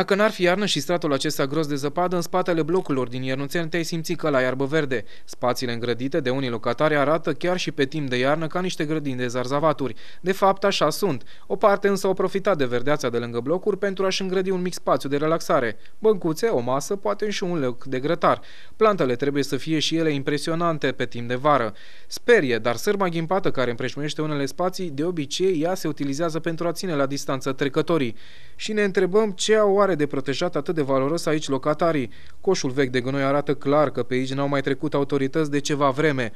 Dacă n-ar fi iarnă și stratul acesta gros de zăpadă, în spatele blocurilor din Iernuțen te-ai simți că la iarbă verde. Spațiile îngrădite de unii locatari arată chiar și pe timp de iarnă ca niște grădini de zarzavaturi. De fapt, așa sunt. O parte însă au profitat de verdeața de lângă blocuri pentru a-și îngrădi un mic spațiu de relaxare. Băncuțe, o masă, poate și un loc de grătar. Plantele trebuie să fie și ele impresionante pe timp de vară. Sperie, dar sârma ghimpată care împrejmuiește unele spații, de obicei ea se utilizează pentru a ține la distanță trecătorii. Și ne întrebăm ce au oare pare de protejat atât de valoros aici locatarii. Coșul vechi de gunoi arată clar că pe aici n-au mai trecut autorități de ceva vreme.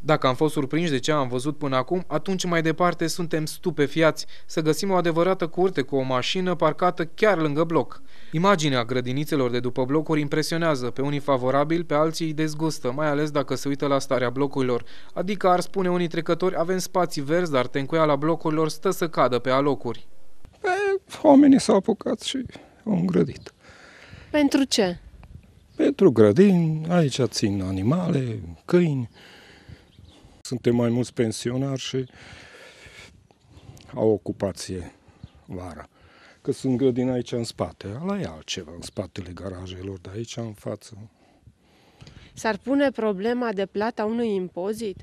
Dacă am fost surprinși de ce am văzut până acum, atunci mai departe suntem stupefiați să găsim o adevărată curte cu o mașină parcată chiar lângă bloc. Imaginea grădinițelor de după blocuri impresionează, pe unii favorabil, pe alții îi dezgustă, mai ales dacă se uită la starea blocurilor. Adică ar spune unii trecători, avem spații verzi, dar tencuia la blocurilor stă să cadă pe alocuri. E, oamenii s-au apucat și un grădit. Pentru ce? Pentru grădini, aici țin animale, câini. Suntem mai mulți pensionari și au ocupație vara. Că sunt grădini aici în spate, ala e altceva, în spatele garajelor, dar aici în față. S-ar pune problema de plata unui impozit?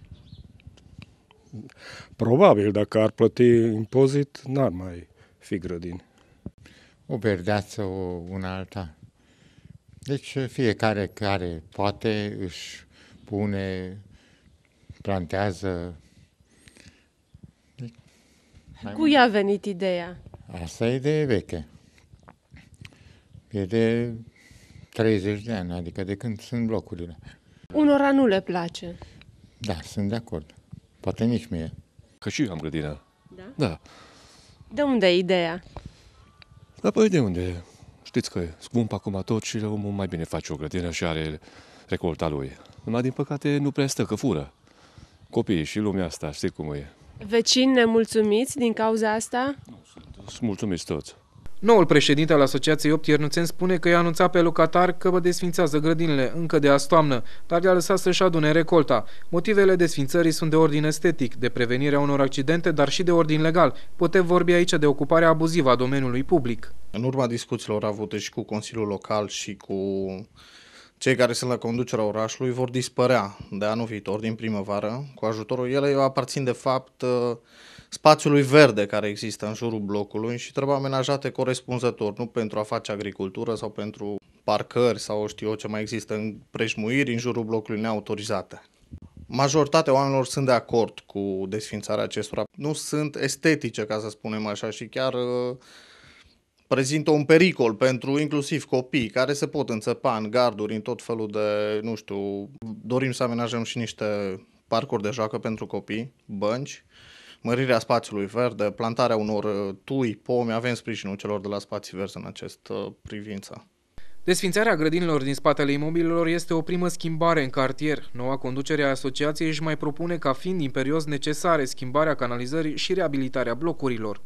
Probabil, dacă ar plăti impozit, n-ar mai fi grădini o berdeață, o, una alta. Deci fiecare care poate își pune, plantează. Deci, Cui a venit ideea? Asta e idee veche. E de 30 de ani, adică de când sunt blocurile. Unora nu le place. Da, sunt de acord. Poate nici mie. Că și eu am grădină. Da? Da. De unde e ideea? Dar păi de unde? Știți că e scump acum tot și omul mai bine face o grădină și are recolta lui. Numai din păcate nu prea stă, că fură. Copiii și lumea asta, știi cum e. Vecini nemulțumiți din cauza asta? Nu, sunt mulțumiți toți. Noul președinte al Asociației 8 Iernuțeni spune că i-a anunțat pe locatar că vă desfințează grădinile încă de astoamnă, dar i-a lăsat să-și adune recolta. Motivele desfințării sunt de ordin estetic, de prevenirea unor accidente, dar și de ordin legal. Putem vorbi aici de ocuparea abuzivă a domeniului public. În urma discuțiilor avute și cu Consiliul Local și cu cei care sunt la conducerea orașului vor dispărea de anul viitor, din primăvară, cu ajutorul ele. Eu aparțin, de fapt, spațiului verde care există în jurul blocului și trebuie amenajate corespunzător, nu pentru a face agricultură sau pentru parcări sau știu eu ce mai există în prejmuiri în jurul blocului neautorizate. Majoritatea oamenilor sunt de acord cu desfințarea acestora. Nu sunt estetice, ca să spunem așa, și chiar uh, prezintă un pericol pentru inclusiv copii care se pot înțepa în garduri, în tot felul de, nu știu, dorim să amenajăm și niște parcuri de joacă pentru copii, bănci, mărirea spațiului verde, plantarea unor uh, tui, pomi, avem sprijinul celor de la spații verzi în această uh, privință. Desfințarea grădinilor din spatele imobililor este o primă schimbare în cartier. Noua conducere a asociației își mai propune ca fiind imperios necesare schimbarea canalizării și reabilitarea blocurilor.